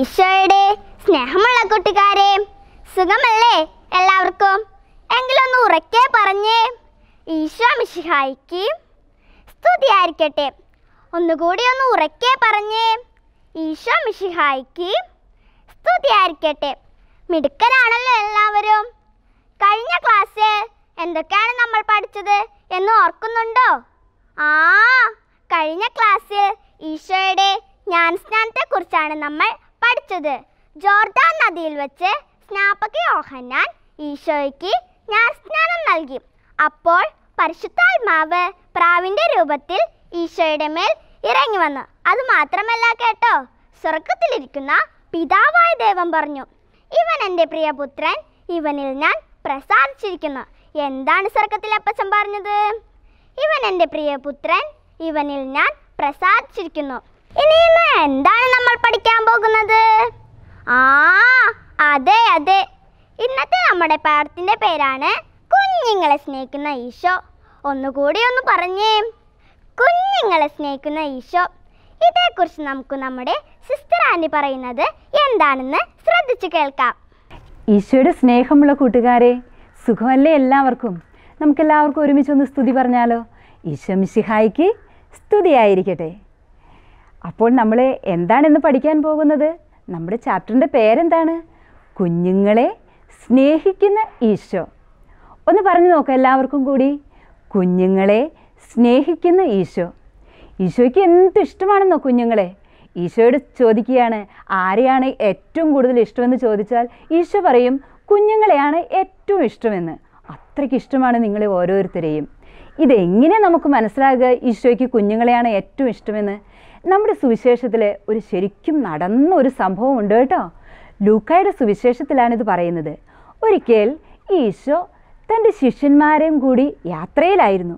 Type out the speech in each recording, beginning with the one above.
ഈശോയുടെ സ്നേഹമുള്ള കൂട്ടുകാരെ സുഖമല്ലേ എല്ലാവർക്കും എങ്കിലൊന്ന് ഉറക്കെ പറഞ്ഞേ ഈശോ മിഷിഹായിക്ക് സ്തുതിയായിരിക്കട്ടെ ഒന്നുകൂടി ഒന്ന് ഉറക്കെ പറഞ്ഞേ ഈശോ മിഷിഹായിക്ക് സ്തുതിയായിരിക്കട്ടെ മിടുക്കരാണല്ലോ എല്ലാവരും കഴിഞ്ഞ ക്ലാസ്സിൽ എന്തൊക്കെയാണ് നമ്മൾ പഠിച്ചത് എന്ന് ഓർക്കുന്നുണ്ടോ ആ കഴിഞ്ഞ ക്ലാസ്സിൽ ഈശോയുടെ ജ്ഞാനസ്നാനത്തെക്കുറിച്ചാണ് നമ്മൾ അടുത്തത് ജോർദാൻ നദിയിൽ വെച്ച് സ്നാപക യോഹന്നാൻ ഈശോയ്ക്ക് ഞാൻ സ്നാനം നൽകി അപ്പോൾ പരിശുദ്ധാത്മാവ് പ്രാവിന്റെ രൂപത്തിൽ ഈശോയുടെ മേൽ ഇറങ്ങി വന്നു അത് മാത്രമല്ല കേട്ടോ സ്വർഗത്തിലിരിക്കുന്ന പിതാവായ ദൈവം പറഞ്ഞു ഇവൻ എൻ്റെ പ്രിയപുത്രൻ ഇവനിൽ ഞാൻ പ്രസാദിച്ചിരിക്കുന്നു എന്താണ് സ്വർഗത്തിൽ അപ്പച്ചൻ പറഞ്ഞത് ഇവൻ എൻ്റെ പ്രിയപുത്രൻ ഇവനിൽ ഞാൻ പ്രസാദിച്ചിരിക്കുന്നു ഇനി എന്താണ് നമ്മൾ പഠിക്കാൻ പോകുന്നത് ആ അതെ അതെ ഇന്നത്തെ നമ്മുടെ പാഠത്തിന്റെ പേരാണ് കുഞ്ഞുങ്ങളെ സ്നേഹിക്കുന്ന ഈശോ ഒന്നുകൂടി ഒന്ന് പറഞ്ഞേ കുഞ്ഞുങ്ങളെ സ്നേഹിക്കുന്ന ഈശോ ഇതേക്കുറിച്ച് നമുക്ക് നമ്മുടെ സിസ്റ്റർ ആന്റി പറയുന്നത് എന്താണെന്ന് ശ്രദ്ധിച്ചു കേൾക്കാം ഈശോയുടെ സ്നേഹമുള്ള കൂട്ടുകാരെ സുഖമല്ലേ എല്ലാവർക്കും നമുക്കെല്ലാവർക്കും ഒന്ന് സ്തുതി പറഞ്ഞാലോ ഈശോ മിശിഹായിക്ക് സ്തുതിയായിരിക്കട്ടെ അപ്പോൾ നമ്മൾ എന്താണെന്ന് പഠിക്കാൻ പോകുന്നത് നമ്മുടെ ചാപ്റ്ററിൻ്റെ പേരെന്താണ് കുഞ്ഞുങ്ങളെ സ്നേഹിക്കുന്ന ഈശോ ഒന്ന് പറഞ്ഞു നോക്കാം എല്ലാവർക്കും കൂടി കുഞ്ഞുങ്ങളെ സ്നേഹിക്കുന്ന ഈശോ ഈശോയ്ക്ക് എന്ത് ഇഷ്ടമാണെന്നോ കുഞ്ഞുങ്ങളെ ഈശോയോട് ചോദിക്കുകയാണ് ആരെയാണ് ഏറ്റവും കൂടുതൽ ഇഷ്ടമെന്ന് ചോദിച്ചാൽ ഈശോ പറയും കുഞ്ഞുങ്ങളെയാണ് ഏറ്റവും ഇഷ്ടമെന്ന് അത്രയ്ക്ക് ഇഷ്ടമാണ് നിങ്ങളെ ഓരോരുത്തരെയും ഇതെങ്ങനെ നമുക്ക് മനസ്സിലാകുക ഈശോയ്ക്ക് കുഞ്ഞുങ്ങളെയാണ് ഏറ്റവും ഇഷ്ടമെന്ന് നമ്മുടെ സുവിശേഷത്തിൽ ഒരു ശരിക്കും നടന്ന ഒരു സംഭവം ഉണ്ട് കേട്ടോ ലൂക്കായുടെ സുവിശേഷത്തിലാണിത് പറയുന്നത് ഒരിക്കൽ ഈശോ തൻ്റെ ശിഷ്യന്മാരെയും കൂടി യാത്രയിലായിരുന്നു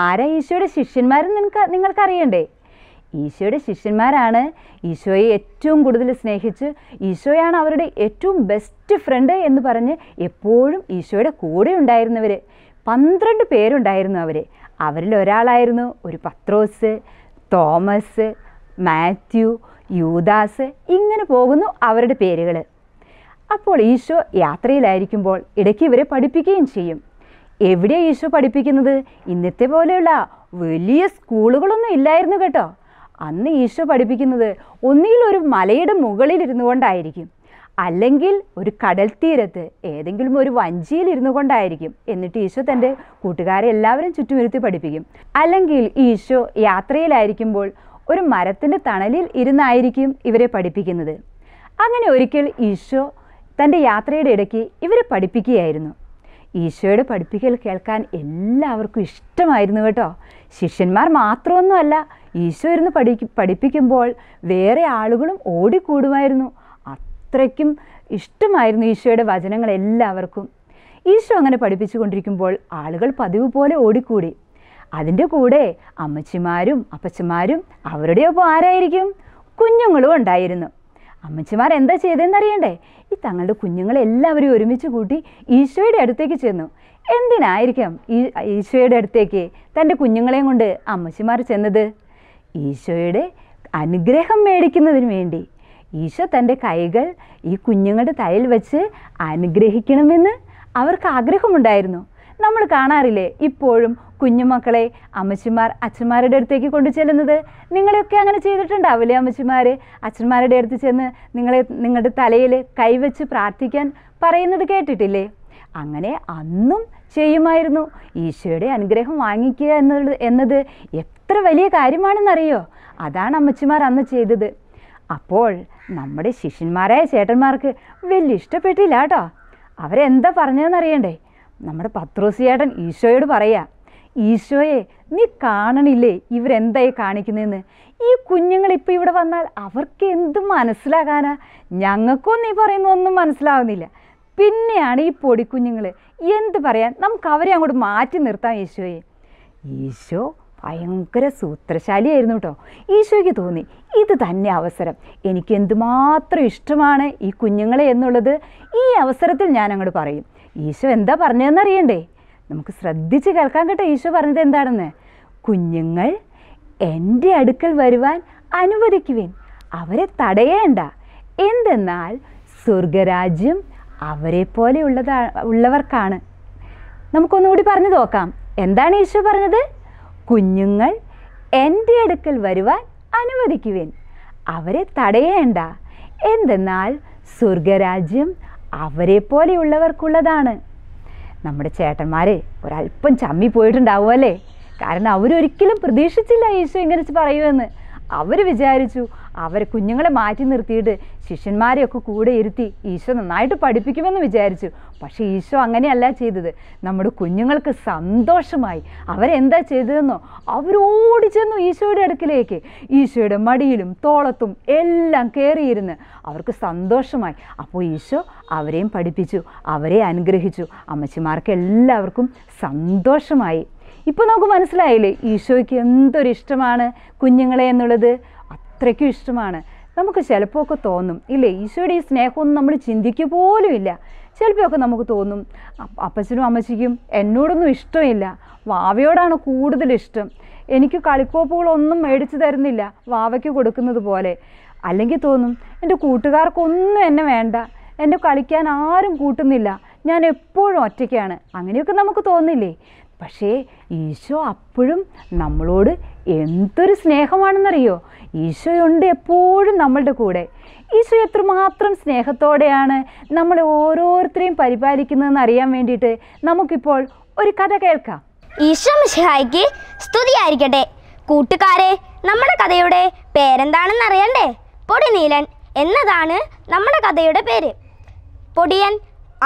ആരാ ഈശോയുടെ ശിഷ്യന്മാരും നിങ്ങൾക്ക് നിങ്ങൾക്കറിയണ്ടേ ഈശോയുടെ ശിഷ്യന്മാരാണ് ഈശോയെ ഏറ്റവും കൂടുതൽ സ്നേഹിച്ച് ഈശോയാണ് അവരുടെ ഏറ്റവും ബെസ്റ്റ് ഫ്രണ്ട് എന്ന് പറഞ്ഞ് എപ്പോഴും ഈശോയുടെ കൂടെ ഉണ്ടായിരുന്നവർ പന്ത്രണ്ട് പേരുണ്ടായിരുന്നു അവർ അവരിൽ ഒരാളായിരുന്നു ഒരു പത്രോസ് തോമസ് മാത്യു യൂദാസ് ഇങ്ങനെ പോകുന്നു അവരുടെ പേരുകൾ അപ്പോൾ ഈശോ യാത്രയിലായിരിക്കുമ്പോൾ ഇടയ്ക്ക് ഇവരെ പഠിപ്പിക്കുകയും ചെയ്യും എവിടെ ഈശോ പഠിപ്പിക്കുന്നത് ഇന്നത്തെ പോലെയുള്ള വലിയ സ്കൂളുകളൊന്നും ഇല്ലായിരുന്നു കേട്ടോ അന്ന് ഈശോ പഠിപ്പിക്കുന്നത് ഒന്നുകിൽ ഒരു മലയുടെ മുകളിൽ കൊണ്ടായിരിക്കും അല്ലെങ്കിൽ ഒരു കടൽ തീരത്ത് ഏതെങ്കിലും ഒരു വഞ്ചിയിൽ ഇരുന്നു കൊണ്ടായിരിക്കും എന്നിട്ട് ഈശോ തൻ്റെ കൂട്ടുകാരെ എല്ലാവരും ചുറ്റുമിരുത്തി പഠിപ്പിക്കും അല്ലെങ്കിൽ ഈശോ യാത്രയിലായിരിക്കുമ്പോൾ ഒരു മരത്തിൻ്റെ തണലിൽ ഇരുന്നായിരിക്കും ഇവരെ പഠിപ്പിക്കുന്നത് അങ്ങനെ ഒരിക്കൽ ഈശോ തൻ്റെ യാത്രയുടെ ഇടയ്ക്ക് ഇവരെ പഠിപ്പിക്കുകയായിരുന്നു ഈശോയുടെ പഠിപ്പിക്കൽ കേൾക്കാൻ എല്ലാവർക്കും ഇഷ്ടമായിരുന്നു കേട്ടോ ശിഷ്യന്മാർ മാത്രമൊന്നുമല്ല ഈശോ ഇരുന്ന് പഠി പഠിപ്പിക്കുമ്പോൾ വേറെ ആളുകളും ഓടിക്കൂടുമായിരുന്നു അത്രയ്ക്കും ഇഷ്ടമായിരുന്നു ഈശോയുടെ വചനങ്ങൾ എല്ലാവർക്കും ഈശോ അങ്ങനെ പഠിപ്പിച്ചു കൊണ്ടിരിക്കുമ്പോൾ ആളുകൾ പതിവ് പോലെ ഓടിക്കൂടി അതിൻ്റെ കൂടെ അമ്മച്ചിമാരും അപ്പച്ചമാരും അവരുടെയൊപ്പം ആരായിരിക്കും കുഞ്ഞുങ്ങളും ഉണ്ടായിരുന്നു അമ്മച്ചിമാർ എന്താ അറിയണ്ടേ ഈ തങ്ങളുടെ കുഞ്ഞുങ്ങളെ എല്ലാവരും ഒരുമിച്ച് കൂട്ടി ഈശോയുടെ അടുത്തേക്ക് ചെന്നു എന്തിനായിരിക്കാം ഈ ഈശോയുടെ അടുത്തേക്ക് തൻ്റെ കുഞ്ഞുങ്ങളെയും കൊണ്ട് അമ്മച്ചിമാർ ചെന്നത് ഈശോയുടെ അനുഗ്രഹം മേടിക്കുന്നതിന് വേണ്ടി ഈശോ തൻ്റെ കൈകൾ ഈ കുഞ്ഞുങ്ങളുടെ തലയിൽ വെച്ച് അനുഗ്രഹിക്കണമെന്ന് അവർക്ക് ആഗ്രഹമുണ്ടായിരുന്നു നമ്മൾ കാണാറില്ലേ ഇപ്പോഴും കുഞ്ഞുമക്കളെ അമ്മച്ചിമാർ അച്ഛന്മാരുടെ അടുത്തേക്ക് കൊണ്ടു ചെല്ലുന്നത് നിങ്ങളെയൊക്കെ അങ്ങനെ ചെയ്തിട്ടുണ്ടാവില്ലേ അമ്മച്ചിമാർ അച്ഛന്മാരുടെ അടുത്ത് ചെന്ന് നിങ്ങളെ നിങ്ങളുടെ തലയിൽ കൈവച്ച് പ്രാർത്ഥിക്കാൻ പറയുന്നത് കേട്ടിട്ടില്ലേ അങ്ങനെ അന്നും ചെയ്യുമായിരുന്നു ഈശോയുടെ അനുഗ്രഹം വാങ്ങിക്കുക എന്നുള്ളത് എന്നത് എത്ര വലിയ കാര്യമാണെന്നറിയോ അതാണ് അമ്മച്ചിമാർ അന്ന് ചെയ്തത് അപ്പോൾ നമ്മുടെ ശിഷ്യന്മാരായ ചേട്ടന്മാർക്ക് വലിയ ഇഷ്ടപ്പെട്ടില്ല കേട്ടോ അവരെന്താ പറഞ്ഞതെന്ന് അറിയണ്ടേ നമ്മുടെ പത്രോസി ചേട്ടൻ ഈശോയോട് പറയാ ഈശോയെ നീ കാണണില്ലേ ഇവരെന്തായി കാണിക്കുന്നതെന്ന് ഈ കുഞ്ഞുങ്ങൾ ഇപ്പോൾ ഇവിടെ വന്നാൽ അവർക്ക് എന്ത് മനസ്സിലാകാനാ ഞങ്ങൾക്കും നീ പറയുന്ന ഒന്നും മനസ്സിലാവുന്നില്ല പിന്നെയാണ് ഈ പൊടിക്കുഞ്ഞുങ്ങൾ എന്ത് പറയാൻ നമുക്ക് അവരെ അങ്ങോട്ട് മാറ്റി നിർത്താം ഈശോയെ ഈശോ ഭയങ്കര സൂത്രശാലിയായിരുന്നു കേട്ടോ ഈശോയ്ക്ക് തോന്നി ഇത് തന്നെ അവസരം എനിക്ക് എന്തുമാത്രം ഇഷ്ടമാണ് ഈ കുഞ്ഞുങ്ങളെ എന്നുള്ളത് ഈ അവസരത്തിൽ ഞാൻ അങ്ങോട്ട് പറയും ഈശോ എന്താ പറഞ്ഞതെന്നറിയണ്ടേ നമുക്ക് ശ്രദ്ധിച്ച് കേൾക്കാൻ കേട്ടോ ഈശോ പറഞ്ഞത് എന്താണെന്ന് കുഞ്ഞുങ്ങൾ എൻ്റെ അടുക്കൽ വരുവാൻ അനുവദിക്കുവിൻ അവരെ തടയേണ്ട എന്തെന്നാൽ സ്വർഗരാജ്യം അവരെ പോലെ ഉള്ളതാണ് ഉള്ളവർക്കാണ് നമുക്കൊന്നുകൂടി പറഞ്ഞു നോക്കാം എന്താണ് ഈശോ പറഞ്ഞത് കുഞ്ഞുങ്ങൾ എൻ്റെ അടുക്കൽ വരുവാൻ അനുവദിക്കുവേൻ അവരെ തടയേണ്ട എന്തെന്നാൽ സ്വർഗരാജ്യം അവരെ പോലെയുള്ളവർക്കുള്ളതാണ് നമ്മുടെ ചേട്ടന്മാരെ ഒരല്പം ചമ്മി പോയിട്ടുണ്ടാവുമല്ലേ കാരണം അവരൊരിക്കലും പ്രതീക്ഷിച്ചില്ല ഈശോ ഇങ്ങനെ പറയുമെന്ന് അവർ വിചാരിച്ചു അവർ കുഞ്ഞുങ്ങളെ മാറ്റി നിർത്തിയിട്ട് ശിഷ്യന്മാരെയൊക്കെ കൂടെ ഇരുത്തി ഈശോ നന്നായിട്ട് പഠിപ്പിക്കുമെന്ന് വിചാരിച്ചു പക്ഷേ ഈശോ അങ്ങനെയല്ല ചെയ്തത് നമ്മുടെ കുഞ്ഞുങ്ങൾക്ക് സന്തോഷമായി അവരെന്താ ചെയ്തതെന്നോ അവരോടി ചെന്നു ഈശോയുടെ അടുക്കിലേക്ക് ഈശോയുടെ മടിയിലും തോളത്തും എല്ലാം കയറിയിരുന്ന് അവർക്ക് സന്തോഷമായി അപ്പോൾ ഈശോ അവരെയും പഠിപ്പിച്ചു അവരെ അനുഗ്രഹിച്ചു അമ്മച്ചിമാർക്ക് എല്ലാവർക്കും സന്തോഷമായി ഇപ്പോൾ നമുക്ക് മനസ്സിലായില്ലേ ഈശോയ്ക്ക് എന്തൊരു ഇഷ്ടമാണ് കുഞ്ഞുങ്ങളെ എന്നുള്ളത് അത്രയ്ക്കും ഇഷ്ടമാണ് നമുക്ക് ചിലപ്പോൾ ഒക്കെ തോന്നും ഇല്ലേ ഈശോയുടെ ഈ സ്നേഹമൊന്നും നമ്മൾ ചിന്തിക്കുക പോലും ഇല്ല ചിലപ്പോഴൊക്കെ നമുക്ക് തോന്നും അപ്പച്ചനും അമ്മച്ചിക്കും എന്നോടൊന്നും ഇഷ്ടമില്ല വാവയോടാണ് കൂടുതൽ ഇഷ്ടം എനിക്ക് കളിക്കോപ്പുകളൊന്നും മേടിച്ചു തരുന്നില്ല വാവയ്ക്ക് കൊടുക്കുന്നത് പോലെ അല്ലെങ്കിൽ തോന്നും എൻ്റെ കൂട്ടുകാർക്കൊന്നും എന്നെ വേണ്ട എൻ്റെ കളിക്കാൻ ആരും കൂട്ടുന്നില്ല ഞാൻ എപ്പോഴും ഒറ്റയ്ക്കാണ് അങ്ങനെയൊക്കെ നമുക്ക് തോന്നില്ലേ പക്ഷേ ഈശോ അപ്പോഴും നമ്മളോട് എന്തൊരു സ്നേഹമാണെന്നറിയോ ഈശോയുണ്ട് എപ്പോഴും നമ്മളുടെ കൂടെ ഈശോ എത്രമാത്രം സ്നേഹത്തോടെയാണ് നമ്മളെ ഓരോരുത്തരെയും പരിപാലിക്കുന്നതെന്ന് അറിയാൻ വേണ്ടിയിട്ട് നമുക്കിപ്പോൾ ഒരു കഥ കേൾക്കാം ഈശോ മിഷായിക്ക് സ്തുതിയായിരിക്കട്ടെ കൂട്ടുകാരെ നമ്മുടെ കഥയുടെ പേരെന്താണെന്ന് അറിയണ്ടേ പൊടിനീലൻ എന്നതാണ് നമ്മുടെ കഥയുടെ പേര് പൊടിയൻ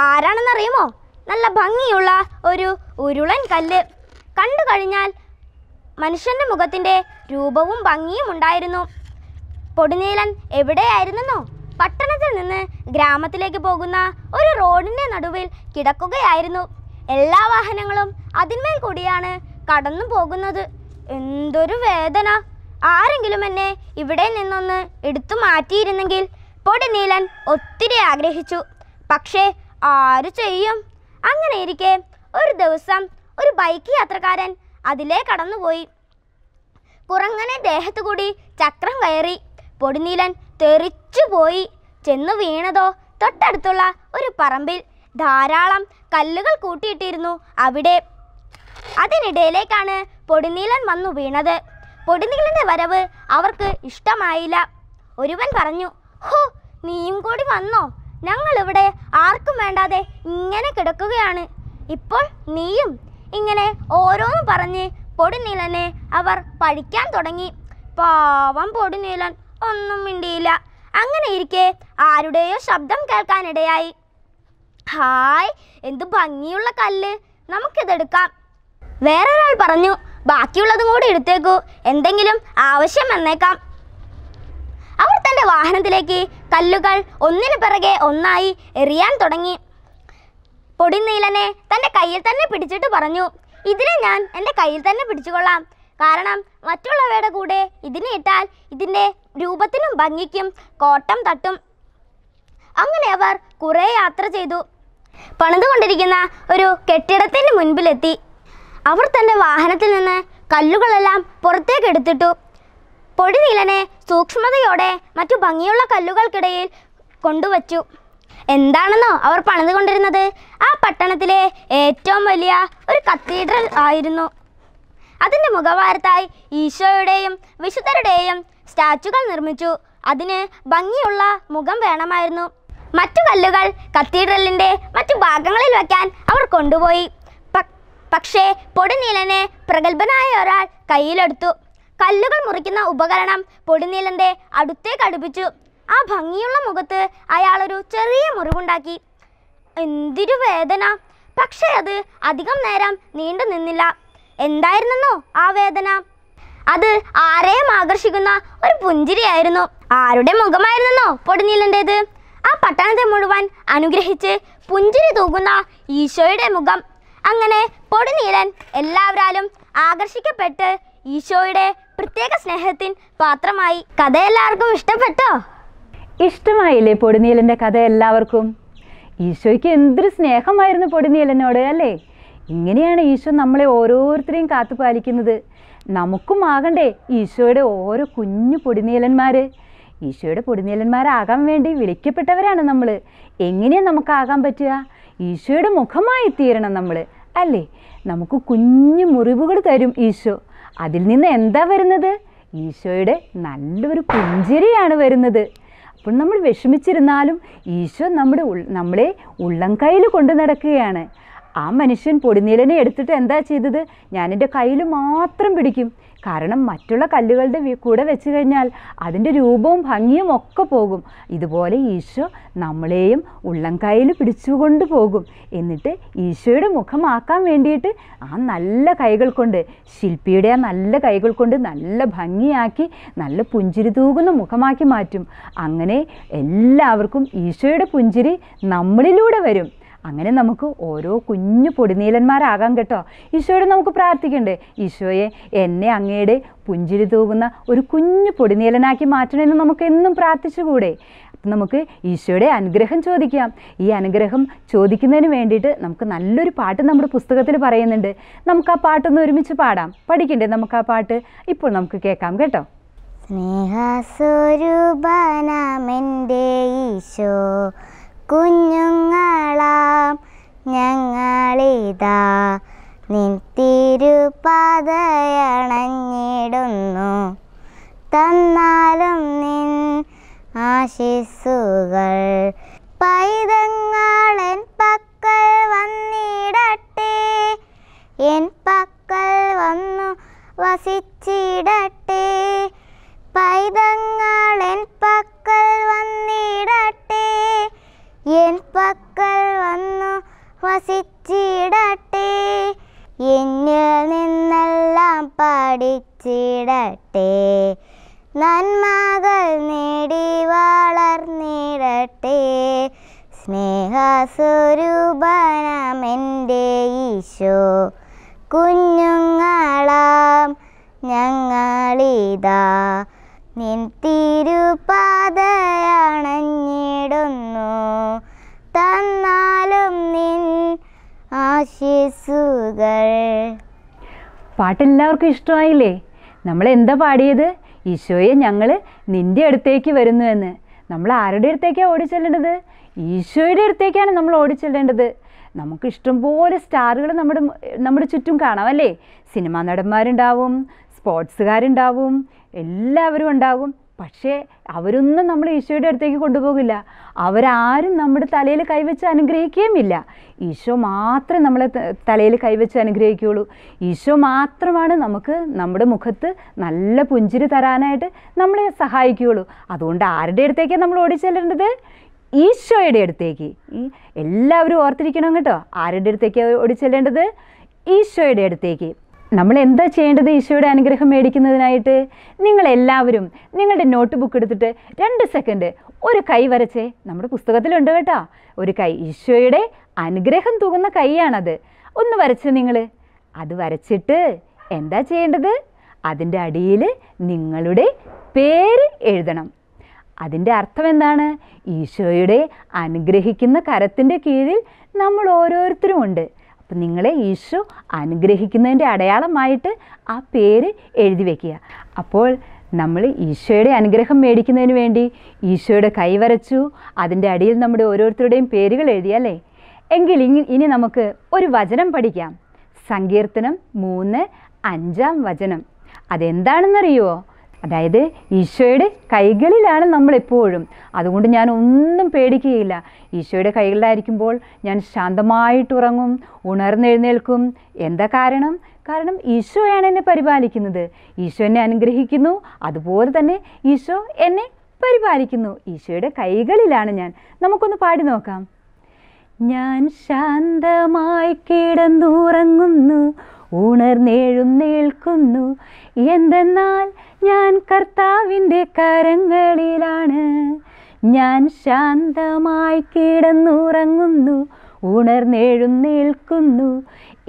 ആരാണെന്നറിയുമോ നല്ല ഭംഗിയുള്ള ഒരു ഉരുളൻ കല്ല് കണ്ടു കഴിഞ്ഞാൽ മനുഷ്യൻ്റെ മുഖത്തിൻ്റെ രൂപവും ഭംഗിയും ഉണ്ടായിരുന്നു പൊടിനീലൻ എവിടെയായിരുന്നെന്നോ പട്ടണത്തിൽ നിന്ന് ഗ്രാമത്തിലേക്ക് പോകുന്ന ഒരു റോഡിൻ്റെ നടുവിൽ കിടക്കുകയായിരുന്നു എല്ലാ വാഹനങ്ങളും അതിന്മേൽ കൂടിയാണ് കടന്നു പോകുന്നത് എന്തൊരു വേദന ആരെങ്കിലും എന്നെ ഇവിടെ നിന്നൊന്ന് എടുത്തു മാറ്റിയിരുന്നെങ്കിൽ പൊടിനീലൻ ഒത്തിരി ആഗ്രഹിച്ചു പക്ഷേ ആര് ചെയ്യും അങ്ങനെ ഇരിക്കെ ഒരു ദിവസം ഒരു ബൈക്ക് യാത്രക്കാരൻ അതിലേ കടന്നുപോയി കുറങ്ങനെ ദേഹത്തു കൂടി ചക്രം കയറി പൊടിനീലൻ തെറിച്ചുപോയി ചെന്നു വീണതോ തൊട്ടടുത്തുള്ള ഒരു പറമ്പിൽ ധാരാളം കല്ലുകൾ കൂട്ടിയിട്ടിരുന്നു അവിടെ അതിനിടയിലേക്കാണ് പൊടിനീലൻ വന്നു വീണത് പൊടിനീലൻ്റെ വരവ് അവർക്ക് ഇഷ്ടമായില്ല ഒരുവൻ പറഞ്ഞു ഹോ നീയും കൂടി വന്നോ ഞങ്ങളിവിടെ ആർക്കും വേണ്ടാതെ ഇങ്ങനെ കിടക്കുകയാണ് ഇപ്പോൾ നീയും ഇങ്ങനെ ഓരോന്ന് പറഞ്ഞ് പൊടിനീലനെ അവർ പഠിക്കാൻ തുടങ്ങി പാവം പൊടിനീലൻ ഒന്നും മിണ്ടിയില്ല അങ്ങനെ ഇരിക്കെ ആരുടെയോ ശബ്ദം കേൾക്കാനിടയായി ഹായ് എന്ത് ഭംഗിയുള്ള കല്ല് നമുക്കിതെടുക്കാം വേറൊരാൾ പറഞ്ഞു ബാക്കിയുള്ളതും കൂടി എടുത്തേക്കൂ എന്തെങ്കിലും ആവശ്യം വന്നേക്കാം അവർ തൻ്റെ വാഹനത്തിലേക്ക് കല്ലുകൾ ഒന്നിനു പിറകെ ഒന്നായി എറിയാൻ തുടങ്ങി പൊടിനീലനെ തൻ്റെ കയ്യിൽ തന്നെ പിടിച്ചിട്ട് പറഞ്ഞു ഇതിനെ ഞാൻ എൻ്റെ കയ്യിൽ തന്നെ പിടിച്ചുകൊള്ളാം കാരണം മറ്റുള്ളവയുടെ കൂടെ ഇതിനെ ഇട്ടാൽ ഇതിൻ്റെ രൂപത്തിനും ഭംഗിക്കും കോട്ടം തട്ടും അങ്ങനെ അവർ കുറേ യാത്ര ചെയ്തു പണിതുകൊണ്ടിരിക്കുന്ന ഒരു കെട്ടിടത്തിൻ്റെ മുൻപിലെത്തി അവർ തൻ്റെ വാഹനത്തിൽ നിന്ന് കല്ലുകളെല്ലാം പുറത്തേക്ക് എടുത്തിട്ടു പൊടിനീലനെ സൂക്ഷ്മതയോടെ മറ്റു ഭംഗിയുള്ള കല്ലുകൾക്കിടയിൽ കൊണ്ടുവച്ചു എന്താണെന്നോ അവർ പണിതുകൊണ്ടിരുന്നത് കൊണ്ടിരുന്നത് ആ പട്ടണത്തിലെ ഏറ്റവും വലിയ ഒരു കത്തീഡ്രൽ ആയിരുന്നു അതിൻ്റെ മുഖവാരത്തായി ഈശോയുടെയും വിശുദ്ധരുടെയും സ്റ്റാച്ചുകൾ നിർമ്മിച്ചു അതിന് ഭംഗിയുള്ള മുഖം വേണമായിരുന്നു മറ്റു കല്ലുകൾ കത്തീഡ്രലിൻ്റെ മറ്റു ഭാഗങ്ങളിൽ വയ്ക്കാൻ അവർ കൊണ്ടുപോയി പക്ഷേ പൊടിനീലനെ പ്രഗത്ഭനായ ഒരാൾ കയ്യിലെടുത്തു കല്ലുകൾ മുറിക്കുന്ന ഉപകരണം പൊടിനീലൻ്റെ അടുത്തേക്ക് അടുപ്പിച്ചു ആ ഭംഗിയുള്ള മുഖത്ത് അയാളൊരു ചെറിയ മുറിവുണ്ടാക്കി എന്തിരു വേദന പക്ഷേ അത് അധികം നേരം നീണ്ടു നിന്നില്ല എന്തായിരുന്നെന്നോ ആ വേദന അത് ആരെയും ആകർഷിക്കുന്ന ഒരു പുഞ്ചിരിയായിരുന്നു ആരുടെ മുഖമായിരുന്നെന്നോ പൊടിനീലൻ്റേത് ആ പട്ടണത്തെ മുഴുവൻ അനുഗ്രഹിച്ച് പുഞ്ചിരി തൂകുന്ന ഈശോയുടെ മുഖം അങ്ങനെ പൊടിനീലൻ എല്ലാവരാലും ആകർഷിക്കപ്പെട്ട് ഈശോയുടെ പ്രത്യേക സ്നേഹത്തിൻ പാത്രമായി കഥ എല്ലാവർക്കും ഇഷ്ടപ്പെട്ടോ ഇഷ്ടമായില്ലേ പൊടിനീലിൻ്റെ കഥ എല്ലാവർക്കും ഈശോയ്ക്ക് എന്തൊരു സ്നേഹമായിരുന്നു പൊടിനീലനോട് അല്ലേ ഇങ്ങനെയാണ് ഈശോ നമ്മളെ ഓരോരുത്തരെയും കാത്തു പാലിക്കുന്നത് നമുക്കും ആകണ്ടേ ഈശോയുടെ ഓരോ കുഞ്ഞു പൊടിനീലന്മാർ ഈശോയുടെ പൊടിനീലന്മാരാകാൻ വേണ്ടി വിളിക്കപ്പെട്ടവരാണ് നമ്മൾ എങ്ങനെയാ നമുക്കാകാൻ പറ്റുക ഈശോയുടെ മുഖമായി തീരണം നമ്മൾ അല്ലേ നമുക്ക് കുഞ്ഞു മുറിവുകൾ തരും ഈശോ അതിൽ നിന്ന് എന്താ വരുന്നത് ഈശോയുടെ നല്ലൊരു പുഞ്ചിരിയാണ് വരുന്നത് അപ്പോൾ നമ്മൾ വിഷമിച്ചിരുന്നാലും ഈശോ നമ്മുടെ നമ്മളെ ഉള്ളം കയ്യിൽ കൊണ്ടു നടക്കുകയാണ് ആ മനുഷ്യൻ പൊടിനീലനെ എടുത്തിട്ട് എന്താ ചെയ്തത് ഞാനെൻ്റെ കയ്യിൽ മാത്രം പിടിക്കും കാരണം മറ്റുള്ള കല്ലുകളുടെ കൂടെ വെച്ച് കഴിഞ്ഞാൽ അതിൻ്റെ രൂപവും ഭംഗിയും ഒക്കെ പോകും ഇതുപോലെ ഈശോ നമ്മളെയും ഉള്ളം കയ്യിൽ പിടിച്ചുകൊണ്ട് പോകും എന്നിട്ട് ഈശോയുടെ മുഖമാക്കാൻ വേണ്ടിയിട്ട് ആ നല്ല കൈകൾ കൊണ്ട് ശില്പിയുടെ ആ നല്ല കൈകൾ കൊണ്ട് നല്ല ഭംഗിയാക്കി നല്ല പുഞ്ചിരി തൂകുന്ന മുഖമാക്കി മാറ്റും അങ്ങനെ എല്ലാവർക്കും ഈശോയുടെ പുഞ്ചിരി നമ്മളിലൂടെ വരും അങ്ങനെ നമുക്ക് ഓരോ കുഞ്ഞു പൊടിനീലന്മാരാകാം കേട്ടോ ഈശോയോട് നമുക്ക് പ്രാർത്ഥിക്കണ്ടേ ഈശോയെ എന്നെ അങ്ങയുടെ പുഞ്ചിരി തൂകുന്ന ഒരു കുഞ്ഞു പൊടിനീലനാക്കി മാറ്റണമെന്ന് നമുക്ക് എന്നും പ്രാർത്ഥിച്ചുകൂടെ നമുക്ക് ഈശോയുടെ അനുഗ്രഹം ചോദിക്കാം ഈ അനുഗ്രഹം ചോദിക്കുന്നതിന് വേണ്ടിയിട്ട് നമുക്ക് നല്ലൊരു പാട്ട് നമ്മുടെ പുസ്തകത്തിൽ പറയുന്നുണ്ട് നമുക്ക് ആ പാട്ടൊന്ന് ഒരുമിച്ച് പാടാം പഠിക്കണ്ടേ നമുക്ക് ആ പാട്ട് ഇപ്പോൾ നമുക്ക് കേൾക്കാം കേട്ടോ സ്നേഹസ്വരൂപനാമെൻ്റെ ഈശോ കുഞ്ഞുങ്ങളാം ഞങ്ങളിതാ നിൻ തന്നാലും നിൻ ആശിസുകൾ പൈതങ്ങളെൻ പക്കൽ വന്നിടട്ടെ എൻ പക്കൽ വന്നു വസിച്ച് നിൻ തന്നാലും നിൻ ആശിസുകൾ പാട്ടെല്ലാവർക്കും ഇഷ്ടമായില്ലേ നമ്മൾ എന്താ പാടിയത് ഈശോയെ ഞങ്ങൾ നിൻ്റെ അടുത്തേക്ക് വരുന്നു എന്ന് നമ്മൾ ആരുടെ അടുത്തേക്കാണ് ഓടിച്ചെല്ലേണ്ടത് ഈശോയുടെ അടുത്തേക്കാണ് നമ്മൾ ഓടിച്ചെല്ലേണ്ടത് നമുക്ക് ഇഷ്ടംപോലെ സ്റ്റാറുകൾ നമ്മുടെ നമ്മുടെ ചുറ്റും കാണാം അല്ലേ സിനിമാ നടന്മാരുണ്ടാവും സ്പോർട്സുകാരുണ്ടാവും എല്ലാവരും ഉണ്ടാകും പക്ഷേ അവരൊന്നും നമ്മൾ ഈശോയുടെ അടുത്തേക്ക് കൊണ്ടുപോകില്ല അവരാരും നമ്മുടെ തലയിൽ കൈവച്ച് അനുഗ്രഹിക്കുകയുമില്ല ഈശോ മാത്രമേ നമ്മളെ തലയിൽ കൈവച്ച് അനുഗ്രഹിക്കുകയുള്ളൂ ഈശോ മാത്രമാണ് നമുക്ക് നമ്മുടെ മുഖത്ത് നല്ല പുഞ്ചിരി തരാനായിട്ട് നമ്മളെ സഹായിക്കുകയുള്ളൂ അതുകൊണ്ട് ആരുടെ അടുത്തേക്കാണ് നമ്മൾ ചെല്ലേണ്ടത് ഈശോയുടെ അടുത്തേക്ക് എല്ലാവരും ഓർത്തിരിക്കണം കേട്ടോ ആരുടെ അടുത്തേക്കാണ് ചെല്ലേണ്ടത് ഈശോയുടെ അടുത്തേക്ക് നമ്മൾ എന്താ ചെയ്യേണ്ടത് ഈശോയുടെ അനുഗ്രഹം മേടിക്കുന്നതിനായിട്ട് നിങ്ങൾ എല്ലാവരും നിങ്ങളുടെ നോട്ട് ബുക്ക് എടുത്തിട്ട് രണ്ട് സെക്കൻഡ് ഒരു കൈ വരച്ചേ നമ്മുടെ പുസ്തകത്തിലുണ്ട് കേട്ടോ ഒരു കൈ ഈശോയുടെ അനുഗ്രഹം തൂങ്ങുന്ന കൈയാണത് ഒന്ന് വരച്ച് നിങ്ങൾ അത് വരച്ചിട്ട് എന്താ ചെയ്യേണ്ടത് അതിൻ്റെ അടിയിൽ നിങ്ങളുടെ പേര് എഴുതണം അതിൻ്റെ അർത്ഥം എന്താണ് ഈശോയുടെ അനുഗ്രഹിക്കുന്ന കരത്തിൻ്റെ കീഴിൽ നമ്മൾ ഓരോരുത്തരും ഉണ്ട് അപ്പം നിങ്ങളെ ഈശോ അനുഗ്രഹിക്കുന്നതിൻ്റെ അടയാളമായിട്ട് ആ പേര് എഴുതി വയ്ക്കുക അപ്പോൾ നമ്മൾ ഈശോയുടെ അനുഗ്രഹം മേടിക്കുന്നതിന് വേണ്ടി ഈശോയുടെ കൈവരച്ചു അതിൻ്റെ അടിയിൽ നമ്മുടെ ഓരോരുത്തരുടെയും പേരുകൾ എഴുതി അല്ലേ എങ്കിൽ ഇനി നമുക്ക് ഒരു വചനം പഠിക്കാം സങ്കീർത്തനം മൂന്ന് അഞ്ചാം വചനം അതെന്താണെന്നറിയുമോ അതായത് ഈശോയുടെ കൈകളിലാണ് നമ്മളെപ്പോഴും അതുകൊണ്ട് ഞാൻ ഒന്നും പേടിക്കുകയില്ല ഈശോയുടെ കൈകളിലായിരിക്കുമ്പോൾ ഞാൻ ശാന്തമായിട്ട് ഉറങ്ങും ഉണർന്നെഴുന്നേൽക്കും എന്താ കാരണം കാരണം ഈശോയാണ് എന്നെ പരിപാലിക്കുന്നത് ഈശോ എന്നെ അനുഗ്രഹിക്കുന്നു അതുപോലെ തന്നെ ഈശോ എന്നെ പരിപാലിക്കുന്നു ഈശോയുടെ കൈകളിലാണ് ഞാൻ നമുക്കൊന്ന് പാടി നോക്കാം ഞാൻ ശാന്തമായി കിടന്നുറങ്ങുന്നു ഉണർന്നേഴുന്നേൽക്കുന്നു എന്തെന്നാൽ ഞാൻ കർത്താവിൻ്റെ കരങ്ങളിലാണ് ഞാൻ ശാന്തമായി കിടന്നുറങ്ങുന്നു ഉണർന്നേഴുന്നേൽക്കുന്നു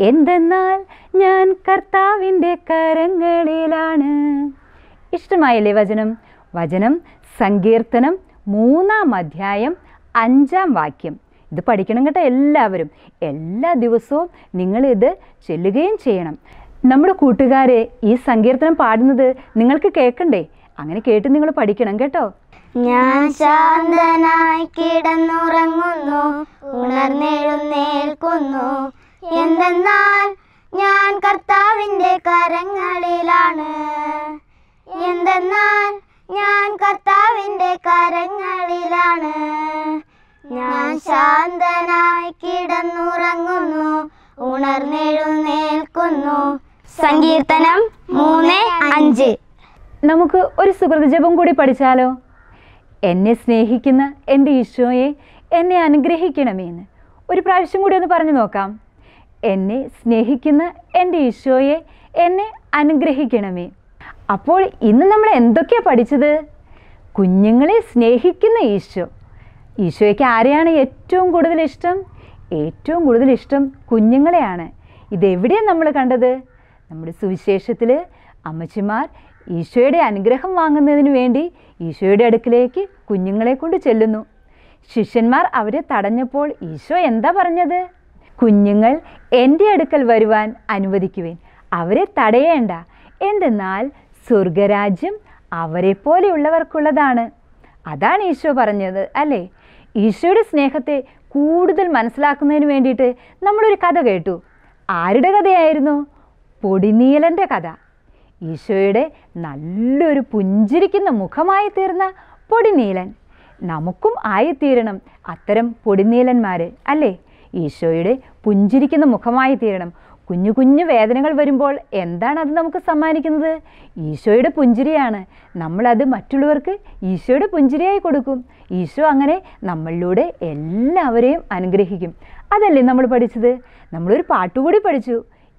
എന്തെന്നാൽ ഞാൻ കർത്താവിൻ്റെ കരങ്ങളിലാണ് ഇഷ്ടമായില്ലേ വചനം വചനം സങ്കീർത്തനം മൂന്നാം അധ്യായം അഞ്ചാം വാക്യം ഇത് പഠിക്കണം കേട്ടോ എല്ലാവരും എല്ലാ ദിവസവും നിങ്ങളിത് ചെല്ലുകയും ചെയ്യണം നമ്മുടെ കൂട്ടുകാരെ ഈ സങ്കീർത്തനം പാടുന്നത് നിങ്ങൾക്ക് കേൾക്കണ്ടേ അങ്ങനെ കേട്ട് നിങ്ങൾ പഠിക്കണം കേട്ടോ ഞാൻ ശാന്തനായി കിടന്നുറങ്ങുന്നു ഉണർന്നെഴുന്നേൽക്കുന്നു എന്തെന്നാൽ ഞാൻ കർത്താവിൻ്റെ കരങ്ങളിലാണ് എന്തെന്നാൽ ഞാൻ കർത്താവിൻ്റെ കരങ്ങളിലാണ് ഞാൻ ശാന്തനായി കിടന്നുറങ്ങുന്നു ഉണർന്നെഴുന്നേൽക്കുന്നു സങ്കീർത്തനം മൂന്ന് അഞ്ച് നമുക്ക് ഒരു സുഹൃതജപം കൂടി പഠിച്ചാലോ എന്നെ സ്നേഹിക്കുന്ന എൻ്റെ ഈശോയെ എന്നെ അനുഗ്രഹിക്കണമേന്ന് ഒരു പ്രാവശ്യം കൂടി ഒന്ന് പറഞ്ഞു നോക്കാം എന്നെ സ്നേഹിക്കുന്ന എൻ്റെ ഈശോയെ എന്നെ അനുഗ്രഹിക്കണമേ അപ്പോൾ ഇന്ന് നമ്മൾ എന്തൊക്കെയാണ് പഠിച്ചത് കുഞ്ഞുങ്ങളെ സ്നേഹിക്കുന്ന ഈശോ ഈശോയ്ക്ക് ആരെയാണ് ഏറ്റവും കൂടുതൽ ഇഷ്ടം ഏറ്റവും കൂടുതൽ ഇഷ്ടം കുഞ്ഞുങ്ങളെയാണ് ഇതെവിടെയാണ് നമ്മൾ കണ്ടത് നമ്മുടെ സുവിശേഷത്തിൽ അമ്മച്ചിമാർ ഈശോയുടെ അനുഗ്രഹം വാങ്ങുന്നതിന് വേണ്ടി ഈശോയുടെ അടുക്കിലേക്ക് കുഞ്ഞുങ്ങളെ കൊണ്ട് ചെല്ലുന്നു ശിഷ്യന്മാർ അവരെ തടഞ്ഞപ്പോൾ ഈശോ എന്താ പറഞ്ഞത് കുഞ്ഞുങ്ങൾ എൻ്റെ അടുക്കൽ വരുവാൻ അനുവദിക്കുവേൻ അവരെ തടയേണ്ട എന്തെന്നാൽ സ്വർഗരാജ്യം അവരെ പോലെയുള്ളവർക്കുള്ളതാണ് അതാണ് ഈശോ പറഞ്ഞത് അല്ലേ ഈശോയുടെ സ്നേഹത്തെ കൂടുതൽ മനസ്സിലാക്കുന്നതിന് വേണ്ടിയിട്ട് നമ്മളൊരു കഥ കേട്ടു ആരുടെ കഥയായിരുന്നു പൊടിനീലൻ്റെ കഥ ഈശോയുടെ നല്ലൊരു പുഞ്ചിരിക്കുന്ന മുഖമായി തീർന്ന പൊടിനീലൻ നമുക്കും ആയിത്തീരണം അത്തരം പൊടിനീലന്മാർ അല്ലേ ഈശോയുടെ പുഞ്ചിരിക്കുന്ന മുഖമായി തീരണം കുഞ്ഞു കുഞ്ഞു വേദനകൾ വരുമ്പോൾ എന്താണ് അത് നമുക്ക് സമ്മാനിക്കുന്നത് ഈശോയുടെ പുഞ്ചിരിയാണ് നമ്മളത് മറ്റുള്ളവർക്ക് ഈശോയുടെ പുഞ്ചിരിയായി കൊടുക്കും ഈശോ അങ്ങനെ നമ്മളിലൂടെ എല്ലാവരെയും അനുഗ്രഹിക്കും അതല്ലേ നമ്മൾ പഠിച്ചത് നമ്മളൊരു പാട്ടുകൂടി പഠിച്ചു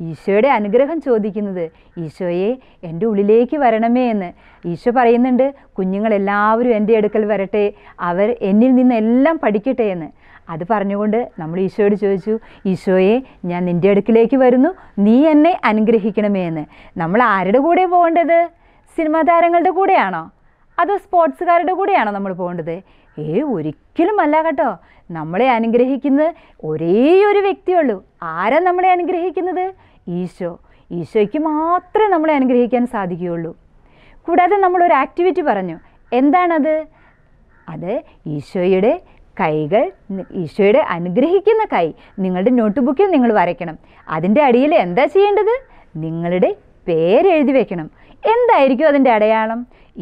ഈശോയുടെ അനുഗ്രഹം ചോദിക്കുന്നത് ഈശോയെ എൻ്റെ ഉള്ളിലേക്ക് വരണമേ എന്ന് ഈശോ പറയുന്നുണ്ട് കുഞ്ഞുങ്ങളെല്ലാവരും എൻ്റെ അടുക്കൽ വരട്ടെ അവർ എന്നിൽ നിന്ന് എല്ലാം പഠിക്കട്ടെ എന്ന് അത് പറഞ്ഞുകൊണ്ട് നമ്മൾ ഈശോയോട് ചോദിച്ചു ഈശോയെ ഞാൻ നിൻ്റെ അടുക്കിലേക്ക് വരുന്നു നീ എന്നെ അനുഗ്രഹിക്കണമേ എന്ന് നമ്മൾ ആരുടെ കൂടെ പോകേണ്ടത് സിനിമാ താരങ്ങളുടെ കൂടെയാണോ അതോ സ്പോർട്സുകാരുടെ കൂടെയാണോ നമ്മൾ പോകേണ്ടത് ഏ ഒരിക്കലും അല്ല കേട്ടോ നമ്മളെ അനുഗ്രഹിക്കുന്നത് ഒരേ ഒരു വ്യക്തിയുള്ളൂ ആരാ നമ്മളെ അനുഗ്രഹിക്കുന്നത് ഈശോ ഈശോയ്ക്ക് മാത്രമേ നമ്മളെ അനുഗ്രഹിക്കാൻ സാധിക്കുകയുള്ളൂ കൂടാതെ നമ്മളൊരു ആക്ടിവിറ്റി പറഞ്ഞു എന്താണത് അത് ഈശോയുടെ കൈകൾ ഈശോയുടെ അനുഗ്രഹിക്കുന്ന കൈ നിങ്ങളുടെ നോട്ട്ബുക്കിൽ നിങ്ങൾ വരയ്ക്കണം അതിൻ്റെ അടിയിൽ എന്താ ചെയ്യേണ്ടത് നിങ്ങളുടെ പേരെഴുതി വെക്കണം എന്തായിരിക്കും അതിൻ്റെ അടയാളം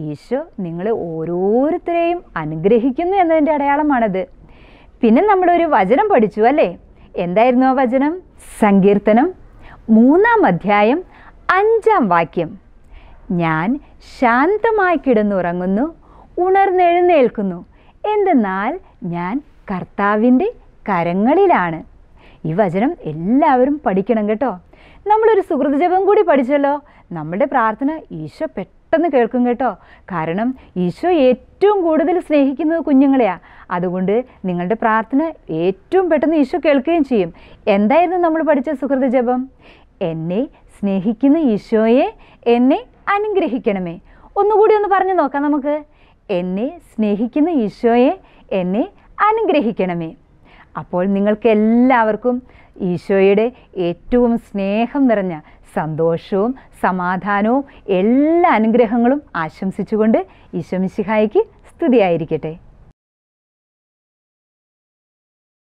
ഈശോ നിങ്ങളെ ഓരോരുത്തരെയും അനുഗ്രഹിക്കുന്നു എന്നതിൻ്റെ അടയാളമാണത് പിന്നെ നമ്മളൊരു വചനം പഠിച്ചു അല്ലേ എന്തായിരുന്നു ആ വചനം സങ്കീർത്തനം മൂന്നാം അധ്യായം അഞ്ചാം വാക്യം ഞാൻ ശാന്തമായി കിടന്നുറങ്ങുന്നു ഉണർന്നെഴുന്നേൽക്കുന്നു എന്തെന്നാൽ ഞാൻ കർത്താവിൻ്റെ കരങ്ങളിലാണ് ഈ വചനം എല്ലാവരും പഠിക്കണം കേട്ടോ നമ്മളൊരു സുഹൃതജപം ജപം കൂടി പഠിച്ചല്ലോ നമ്മുടെ പ്രാർത്ഥന ഈശോ പെട്ടെന്ന് കേൾക്കും കേട്ടോ കാരണം ഈശോ ഏറ്റവും കൂടുതൽ സ്നേഹിക്കുന്നത് കുഞ്ഞുങ്ങളെയാണ് അതുകൊണ്ട് നിങ്ങളുടെ പ്രാർത്ഥന ഏറ്റവും പെട്ടെന്ന് ഈശോ കേൾക്കുകയും ചെയ്യും എന്തായിരുന്നു നമ്മൾ പഠിച്ച സുഹൃത് ജപം എന്നെ സ്നേഹിക്കുന്ന ഈശോയെ എന്നെ അനുഗ്രഹിക്കണമേ ഒന്നുകൂടി ഒന്ന് പറഞ്ഞു നോക്കാം നമുക്ക് എന്നെ സ്നേഹിക്കുന്ന ഈശോയെ എന്നെ അനുഗ്രഹിക്കണമേ അപ്പോൾ നിങ്ങൾക്ക് എല്ലാവർക്കും ഈശോയുടെ ഏറ്റവും സ്നേഹം നിറഞ്ഞ സന്തോഷവും സമാധാനവും എല്ലാ അനുഗ്രഹങ്ങളും ആശംസിച്ചുകൊണ്ട് ഈശോ മിശിഹായിക്ക് സ്തുതിയായിരിക്കട്ടെ